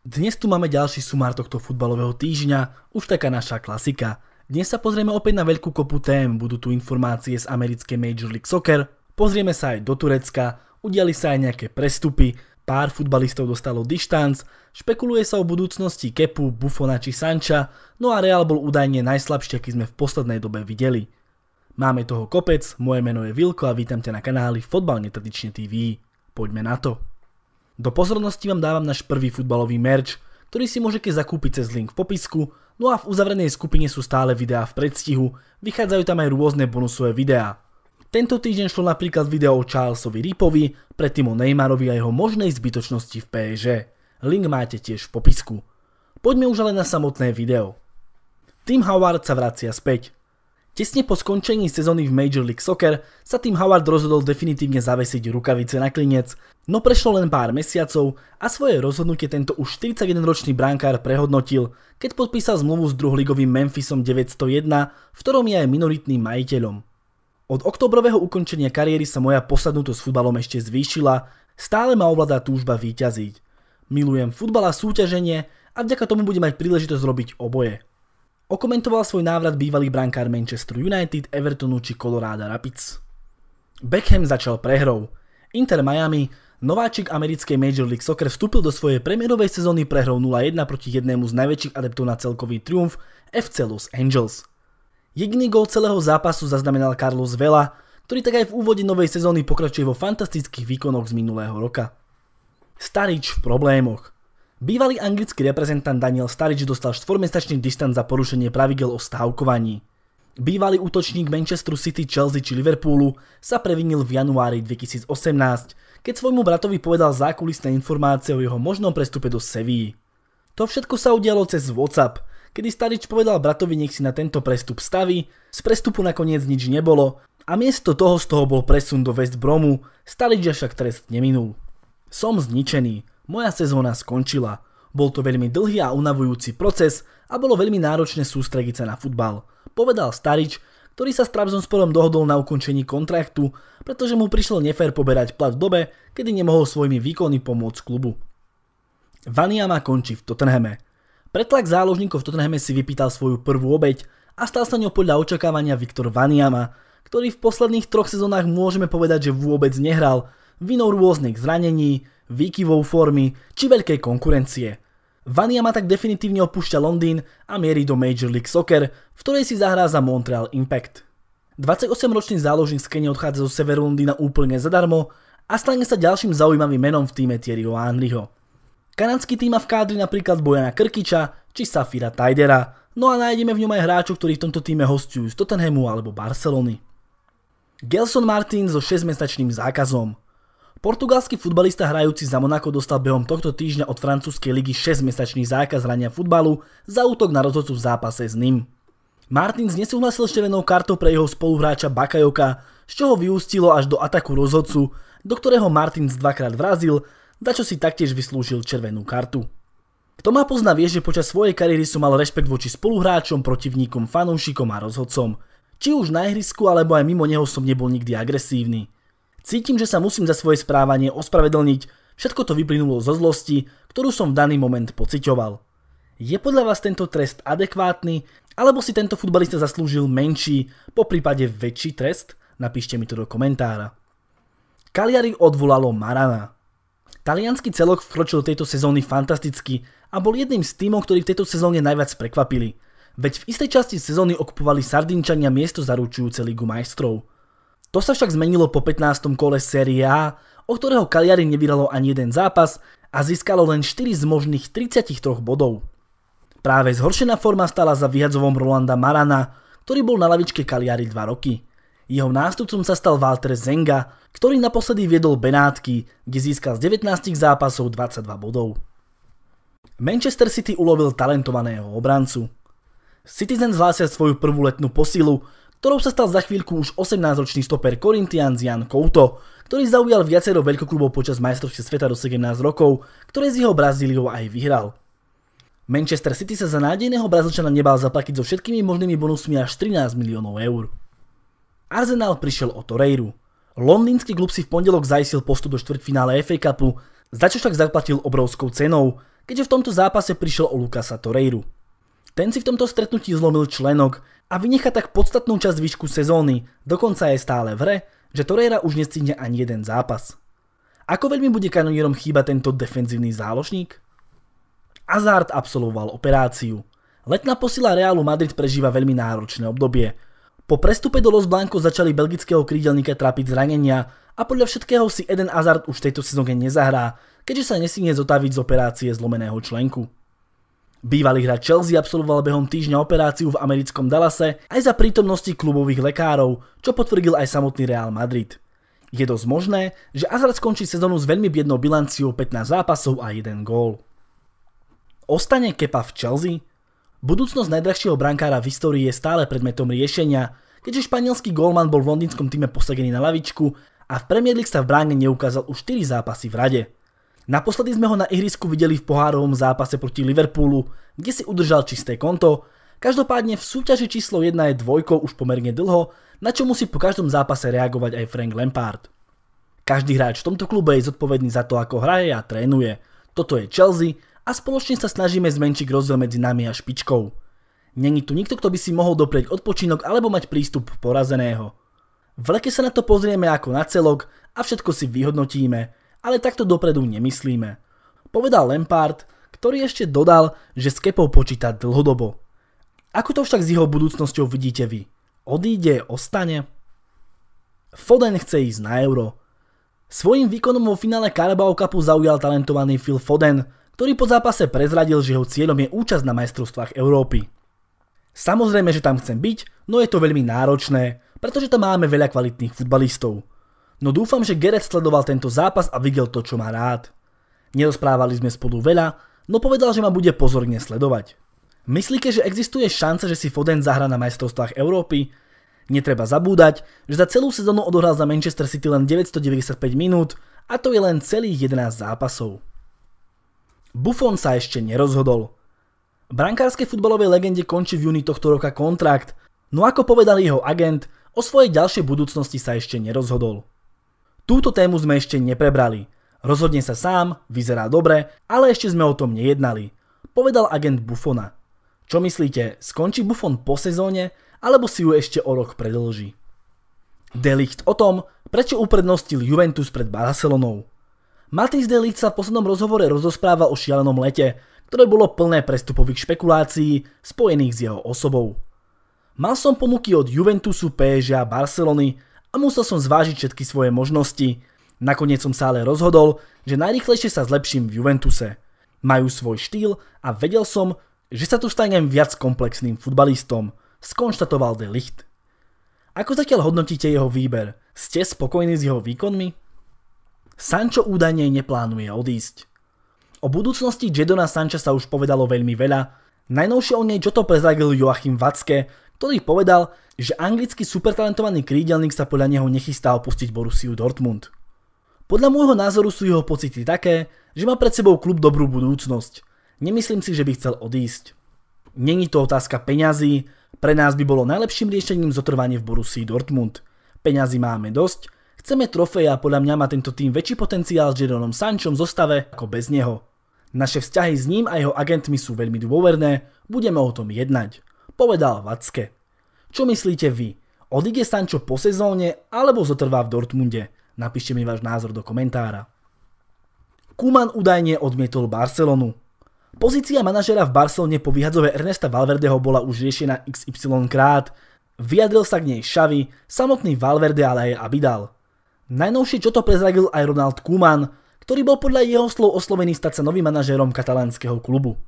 Dnes tu máme ďalší sumár tohto futbalového týždňa, už taká naša klasika. Dnes sa pozrieme opäť na veľkú kopu tém, budú tu informácie z americkej Major League Soccer, pozrieme sa aj do Turecka, udiali sa aj nejaké prestupy, pár futbalistov dostalo dištanc, špekuluje sa o budúcnosti Kepu, Buffona či Sancha, no a Real bol údajne najslabší, aký sme v poslednej dobe videli. Máme toho kopec, moje meno je Vilko a vítam ťa na kanáli Fotbal netradične TV. Poďme na to. Do pozornosti vám dávam náš prvý futbalový merch, ktorý si môžete zakúpiť cez link v popisku, no a v uzavrenej skupine sú stále videá v predstihu, vychádzajú tam aj rôzne bonusové videá. Tento týždeň šlo napríklad video o Charlesovi Ripovi, predtým o Neymarovi a jeho možnej zbytočnosti v PSG. Link máte tiež v popisku. Poďme už ale na samotné video. Tim Howard sa vracia späť. Tesne po skončení sezóny v Major League Soccer sa tým Howard rozhodol definitívne zavesiť rukavice na klinec, no prešlo len pár mesiacov a svoje rozhodnutie tento už 41-ročný brankár prehodnotil, keď podpísal zmluvu s druhligovým Memphisom 901, v ktorom je aj minoritným majiteľom. Od oktobrového ukončenia kariéry sa moja posadnutosť s futbalom ešte zvýšila, stále ma ovládá túžba výťaziť. Milujem futbal a súťaženie a vďaka tomu budem mať príležitosť robiť oboje. Okomentoval svoj návrat bývalý brankár Manchester United, Evertonu či Colorado Rapids. Beckham začal prehrou. Inter Miami, nováčik americkej Major League Soccer vstúpil do svojej premiérovej sezóny prehrou 0-1 proti jednému z najväčších adeptov na celkový triumf FC Los Angeles. Jediný gol celého zápasu zaznamenal Carlos Vela, ktorý tak aj v úvode novej sezóny pokračuje vo fantastických výkonoch z minulého roka. Starič v problémoch. Bývalý anglický reprezentant Daniel Starič dostal štvormestačný distanc za porušenie pravidel o stávkovaní. Bývalý útočník Manchesteru City, Chelsea či Liverpoolu sa previnil v januári 2018, keď svojmu bratovi povedal zákulisné informácie o jeho možnom prestupe do Seví. To všetko sa udialo cez WhatsApp, kedy Starič povedal bratovi nech si na tento prestup staví, z prestupu nakoniec nič nebolo a miesto toho z toho bol presun do West Bromu, Starič však trest neminul. Som zničený, moja sezóna skončila. Bol to veľmi dlhý a unavujúci proces a bolo veľmi náročné sústrediť sa na futbal, povedal Starič, ktorý sa s Trabzonsporom dohodol na ukončení kontraktu, pretože mu prišlo nefér poberať plat v dobe, kedy nemohol svojimi výkony pomôcť klubu. Vaniama končí v Tottenhame. Pretlak záložníkov v Tottenhame si vypýtal svoju prvú obeď a stal sa ňou podľa očakávania Viktor Vaniama, ktorý v posledných troch sezónach môžeme povedať, že vôbec nehral, vinou rôznych zranení, výkyvou formy či veľkej konkurencie. Vania ma tak definitívne opúšťa Londýn a mierí do Major League Soccer, v ktorej si zahrá za Montreal Impact. 28-ročný záložník z Kenia odchádza zo severu Londýna úplne zadarmo a stane sa ďalším zaujímavým menom v týme Thierryho Henryho. Kanadský tým má v kádri napríklad Bojana Krkiča či Safira Tidera, no a nájdeme v ňom aj hráčov, ktorí v tomto týme hostujú z Tottenhamu alebo Barcelony. Gelson Martin so 6-mesačným zákazom. Portugalský futbalista hrajúci za Monako dostal behom tohto týždňa od francúzskej ligy 6-mesačný zákaz hrania futbalu za útok na rozhodcu v zápase s ním. Martins nesúhlasil s červenou kartou pre jeho spoluhráča Bakajoka, z čoho vyústilo až do ataku rozhodcu, do ktorého Martins dvakrát vrazil, za čo si taktiež vyslúžil červenú kartu. Kto ma pozná vie, že počas svojej kariéry som mal rešpekt voči spoluhráčom, protivníkom, fanúšikom a rozhodcom. Či už na ihrisku, alebo aj mimo neho som nebol nikdy agresívny. Cítim, že sa musím za svoje správanie ospravedlniť, všetko to vyplynulo zo zlosti, ktorú som v daný moment pociťoval. Je podľa vás tento trest adekvátny, alebo si tento futbalista zaslúžil menší, po prípade väčší trest? Napíšte mi to do komentára. Kaliari odvolalo Marana. Talianský celok vkročil tejto sezóny fantasticky a bol jedným z týmov, ktorí v tejto sezóne najviac prekvapili. Veď v istej časti sezóny okupovali Sardinčania miesto zaručujúce Ligu majstrov. To sa však zmenilo po 15. kole Serie A, o ktorého Cagliari nevyralo ani jeden zápas a získalo len 4 z možných 33 bodov. Práve zhoršená forma stala za vyhadzovom Rolanda Marana, ktorý bol na lavičke Cagliari 2 roky. Jeho nástupcom sa stal Walter Zenga, ktorý naposledy viedol Benátky, kde získal z 19 zápasov 22 bodov. Manchester City ulovil talentovaného obrancu. Citizen zhlásia svoju prvú letnú posilu, ktorou sa stal za chvíľku už 18-ročný stoper Corinthians Jan Couto, ktorý zaujal viacero veľkoklubov počas majstrovstiev sveta do 17 rokov, ktoré z jeho Brazíliou aj vyhral. Manchester City sa za nádejného Brazilčana nebal zaplatiť so všetkými možnými bonusmi až 13 miliónov eur. Arsenal prišiel o Torreiru. Londýnsky klub si v pondelok zajistil postup do štvrťfinále FA Cupu, za čo však zaplatil obrovskou cenou, keďže v tomto zápase prišiel o Lukasa Torreiru. Ten si v tomto stretnutí zlomil členok, a vynecha tak podstatnú časť výšku sezóny, dokonca je stále v hre, že Torreira už nestíne ani jeden zápas. Ako veľmi bude kanonierom chýba tento defenzívny záložník? Hazard absolvoval operáciu. Letná posila Realu Madrid prežíva veľmi náročné obdobie. Po prestupe do Los Blancos začali belgického krídelníka trápiť zranenia a podľa všetkého si Eden Hazard už v tejto sezóne nezahrá, keďže sa nesíne zotaviť z operácie zlomeného členku. Bývalý hráč Chelsea absolvoval behom týždňa operáciu v americkom Dallase aj za prítomnosti klubových lekárov, čo potvrdil aj samotný Real Madrid. Je dosť možné, že Hazard skončí sezónu s veľmi biednou bilanciou 15 zápasov a 1 gól. Ostane Kepa v Chelsea? Budúcnosť najdrahšieho brankára v histórii je stále predmetom riešenia, keďže španielský gólman bol v londýnskom týme posadený na lavičku a v Premier League sa v bráne neukázal už 4 zápasy v rade. Naposledy sme ho na ihrisku videli v pohárovom zápase proti Liverpoolu, kde si udržal čisté konto, každopádne v súťaži číslo 1 je dvojkou už pomerne dlho, na čo musí po každom zápase reagovať aj Frank Lampard. Každý hráč v tomto klube je zodpovedný za to, ako hraje a trénuje. Toto je Chelsea a spoločne sa snažíme zmenšiť rozdiel medzi nami a špičkou. Není tu nikto, kto by si mohol doprieť odpočinok alebo mať prístup porazeného. V leke sa na to pozrieme ako na celok a všetko si vyhodnotíme, ale takto dopredu nemyslíme. Povedal Lampard, ktorý ešte dodal, že s Kepou počíta dlhodobo. Ako to však s jeho budúcnosťou vidíte vy? Odíde, ostane? Foden chce ísť na euro. Svojím výkonom vo finále Carabao Cupu zaujal talentovaný Phil Foden, ktorý po zápase prezradil, že jeho cieľom je účasť na majstrovstvách Európy. Samozrejme, že tam chcem byť, no je to veľmi náročné, pretože tam máme veľa kvalitných futbalistov. No dúfam, že Gerec sledoval tento zápas a videl to, čo má rád. Nerozprávali sme spolu veľa, no povedal, že ma bude pozorne sledovať. Myslíte, že existuje šanca, že si Foden zahra na majstrovstvách Európy? Netreba zabúdať, že za celú sezónu odohral za Manchester City len 995 minút a to je len celých 11 zápasov. Buffon sa ešte nerozhodol. Brankárskej futbalovej legende končí v júni tohto roka kontrakt, no ako povedal jeho agent, o svojej ďalšej budúcnosti sa ešte nerozhodol. Túto tému sme ešte neprebrali. Rozhodne sa sám, vyzerá dobre, ale ešte sme o tom nejednali. Povedal agent Buffona. Čo myslíte, skončí Buffon po sezóne, alebo si ju ešte o rok predlží? Delicht o tom, prečo uprednostil Juventus pred Barcelonou. Matisse Delicht sa v poslednom rozhovore rozosprával o šialenom lete, ktoré bolo plné prestupových špekulácií spojených s jeho osobou. Mal som ponuky od Juventusu, PSG a Barcelony, a musel som zvážiť všetky svoje možnosti. Nakoniec som sa ale rozhodol, že najrychlejšie sa zlepším v Juventuse. Majú svoj štýl a vedel som, že sa tu stanem viac komplexným futbalistom, skonštatoval De Ligt. Ako zatiaľ hodnotíte jeho výber? Ste spokojní s jeho výkonmi? Sancho údajne neplánuje odísť. O budúcnosti Jedona Sancha sa už povedalo veľmi veľa. Najnovšie o nej Joto to Joachim Vacke, ktorý povedal, že anglický supertalentovaný krídelník sa podľa neho nechystá opustiť Borussiu Dortmund. Podľa môjho názoru sú jeho pocity také, že má pred sebou klub dobrú budúcnosť. Nemyslím si, že by chcel odísť. Není to otázka peňazí, pre nás by bolo najlepším riešením zotrvanie v Borussii Dortmund. Peňazí máme dosť, chceme trofej a podľa mňa má tento tým väčší potenciál s Jeronom Sančom zostave ako bez neho. Naše vzťahy s ním a jeho agentmi sú veľmi dôverné, budeme o tom jednať, povedal Vacke. Čo myslíte vy? Odíde Sancho po sezóne alebo zotrvá v Dortmunde? Napíšte mi váš názor do komentára. Kuman údajne odmietol Barcelonu. Pozícia manažera v Barcelone po vyhadzove Ernesta Valverdeho bola už riešená XY krát. Vyjadril sa k nej Xavi, samotný Valverde ale aj Abidal. Najnovšie čo to prezradil aj Ronald Kuman, ktorý bol podľa jeho slov oslovený stať sa novým manažérom katalánskeho klubu.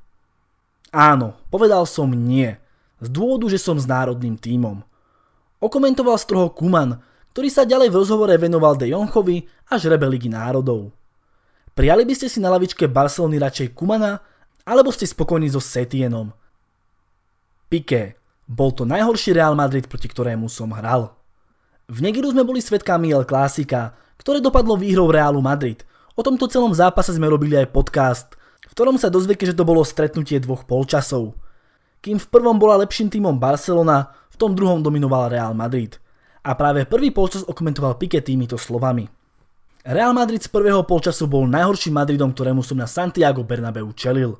Áno, povedal som nie z dôvodu, že som s národným tímom. Okomentoval stroho Kuman, ktorý sa ďalej v rozhovore venoval De Jonchovi a žrebe Ligi národov. Prijali by ste si na lavičke Barcelony radšej Kumana, alebo ste spokojní so Setienom? Piqué. Bol to najhorší Real Madrid, proti ktorému som hral. V Negiru sme boli svetkami El Clásica, ktoré dopadlo výhrou Realu Madrid. O tomto celom zápase sme robili aj podcast, v ktorom sa dozviete, že to bolo stretnutie dvoch polčasov. Kým v prvom bola lepším týmom Barcelona, v tom druhom dominoval Real Madrid. A práve prvý polčas okomentoval Piqué týmito slovami. Real Madrid z prvého polčasu bol najhorším Madridom, ktorému som na Santiago Bernabeu čelil.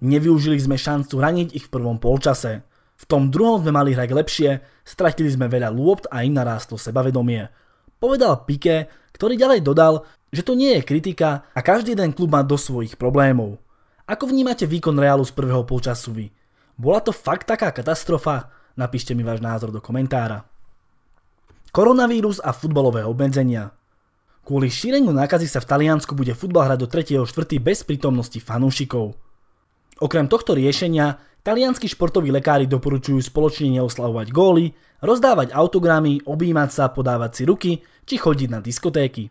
Nevyužili sme šancu raniť ich v prvom polčase. V tom druhom sme mali hrať lepšie, stratili sme veľa lôpt a im narástlo sebavedomie. Povedal Piqué, ktorý ďalej dodal, že to nie je kritika a každý jeden klub má do svojich problémov. Ako vnímate výkon Realu z prvého polčasu vy? Bola to fakt taká katastrofa? Napíšte mi váš názor do komentára. Koronavírus a futbalové obmedzenia Kvôli šíreniu nákazy sa v Taliansku bude futbal hrať do 3. 4. bez prítomnosti fanúšikov. Okrem tohto riešenia, talianskí športoví lekári doporučujú spoločne neoslavovať góly, rozdávať autogramy, objímať sa, podávať si ruky či chodiť na diskotéky.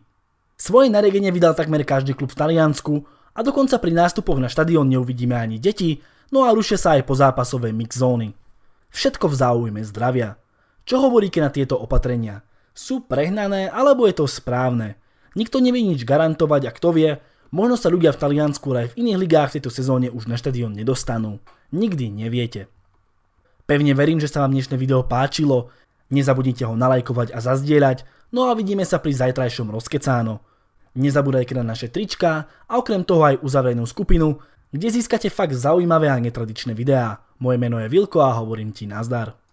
Svoje nariadenie vydal takmer každý klub v Taliansku a dokonca pri nástupoch na štadión neuvidíme ani deti, no a rušia sa aj po mix zóny. Všetko v záujme zdravia. Čo hovoríte na tieto opatrenia? Sú prehnané alebo je to správne? Nikto nevie nič garantovať a kto vie, možno sa ľudia v Taliansku aj v iných ligách v tejto sezóne už na štadión nedostanú. Nikdy neviete. Pevne verím, že sa vám dnešné video páčilo. Nezabudnite ho nalajkovať a zazdieľať, no a vidíme sa pri zajtrajšom rozkecáno. Nezabúdajte na naše trička a okrem toho aj uzavrenú skupinu, kde získate fakt zaujímavé a netradičné videá. Moje meno je Vilko a hovorím ti nazdar.